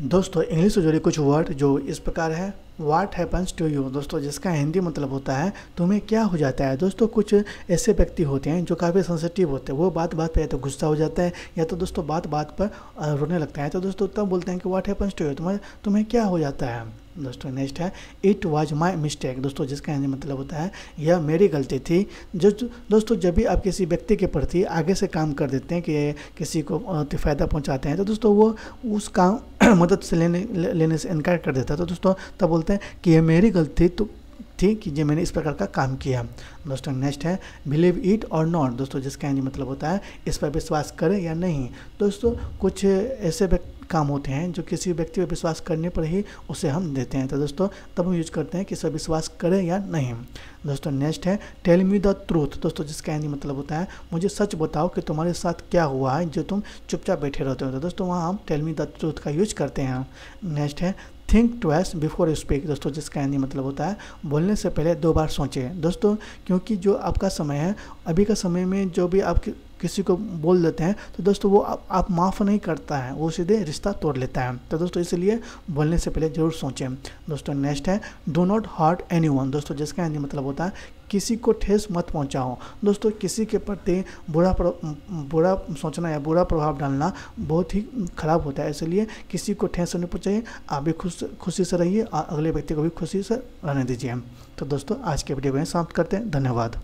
दोस्तों इंग्लिश से जुड़े कुछ वर्ड जो इस प्रकार है वाट हैपन्स टू यू दोस्तों जिसका हिंदी मतलब होता है तुम्हें क्या हो जाता है दोस्तों कुछ ऐसे व्यक्ति होते हैं जो काफ़ी सेंसिटिव होते हैं वो बात बात पर या तो गुस्सा हो जाता है या तो दोस्तों बात बात पर रोने लगता है तो दोस्तों तब बोलते हैं कि वाट हैपन्स टू यू तुम्हें तुम्हें क्या हो जाता है दोस्तों नेक्स्ट है इट वॉज़ माई मिस्टेक दोस्तों जिसका हिंदी मतलब होता है यह मेरी गलती थी जो दोस्तों जब भी आप किसी व्यक्ति के प्रति आगे से काम कर देते हैं कि किसी को तो फ़ायदा पहुँचाते हैं तो दोस्तों वो उस काम मदद से लेने लेने से इनकार कर देता है तो दोस्तों तब बोलते हैं कि ये मेरी गलती तो थी कि ये मैंने इस प्रकार का काम किया दोस्तों नेक्स्ट है बिलीव इट और नॉट दोस्तों जिसका यानी मतलब होता है इस पर विश्वास करें या नहीं दोस्तों कुछ ऐसे काम होते हैं जो किसी व्यक्ति पर विश्वास करने पर ही उसे हम देते हैं तो दोस्तों तब हम यूज करते हैं कि सब विश्वास करें या नहीं दोस्तों नेक्स्ट है टेल मी द ट्रूथ दोस्तों जिसका यानी मतलब होता है मुझे सच बताओ कि तुम्हारे साथ क्या हुआ है जो तुम चुपचाप बैठे रहते हो तो दोस्तों वहाँ हम टेल मी द ट्रूथ का यूज करते हैं नेक्स्ट है थिंक ट्वेस बिफोर स्पीक दोस्तों जिसका यानी मतलब होता है बोलने से पहले दो बार सोचें दोस्तों क्योंकि जो आपका समय है अभी का समय में जो भी आपकी किसी को बोल देते हैं तो दोस्तों वो आप, आप माफ़ नहीं करता है वो सीधे रिश्ता तोड़ लेता है तो दोस्तों इसलिए बोलने से पहले ज़रूर सोचें दोस्तों नेक्स्ट है डो नॉट हार्ट एनी दोस्तों जिसका मतलब होता है किसी को ठेस मत पहुंचाओ दोस्तों किसी के प्रति बुरा बुरा सोचना या बुरा प्रभाव डालना बहुत ही खराब होता है इसलिए किसी को ठेस नहीं पहुंचाइए आप भी खुश खुशी से रहिए और अगले व्यक्ति को भी खुशी से रहने दीजिए तो दोस्तों आज के वीडियो में समाप्त करते हैं धन्यवाद